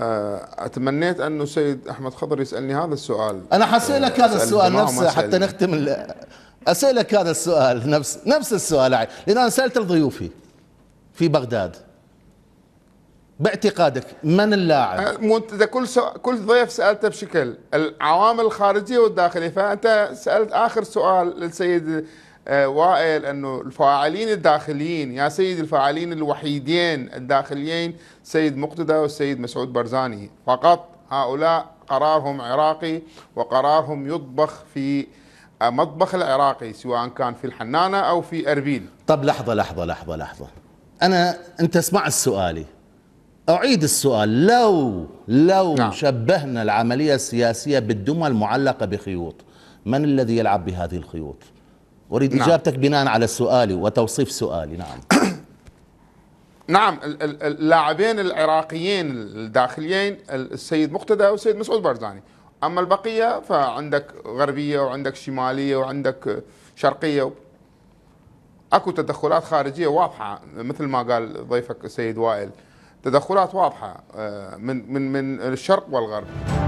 آه، اتمنيت انه السيد احمد خضر يسالني هذا السؤال انا حسألك هذا السؤال نفسه حتى نختم اسالك هذا السؤال نفس نفس السؤال لان انا سالت لضيوفي في بغداد باعتقادك من اللاعب؟ آه، انت كل كل ضيف سالته بشكل العوامل الخارجيه والداخليه فانت سالت اخر سؤال للسيد آه، وائل انه الفاعلين الداخليين يا يعني سيد الفاعلين الوحيدين الداخليين سيد مقتدى والسيد مسعود برزاني فقط هؤلاء قرارهم عراقي وقرارهم يطبخ في آه، مطبخ العراقي سواء كان في الحنانة أو في أربيل طب لحظة لحظة لحظة لحظة أنا أنت اسمع سؤالي أعيد السؤال لو لو نعم. شبهنا العملية السياسية بالدمى المعلقة بخيوط من الذي يلعب بهذه الخيوط؟ أريد نعم. إجابتك بناء على سؤالي وتوصيف سؤالي نعم نعم اللاعبين العراقيين الداخليين السيد مقتدى والسيد مسعود برزاني أما البقية فعندك غربية وعندك شمالية وعندك شرقية اكو تدخلات خارجيه واضحه مثل ما قال ضيفك السيد وائل تدخلات واضحه آه، من من من الشرق والغرب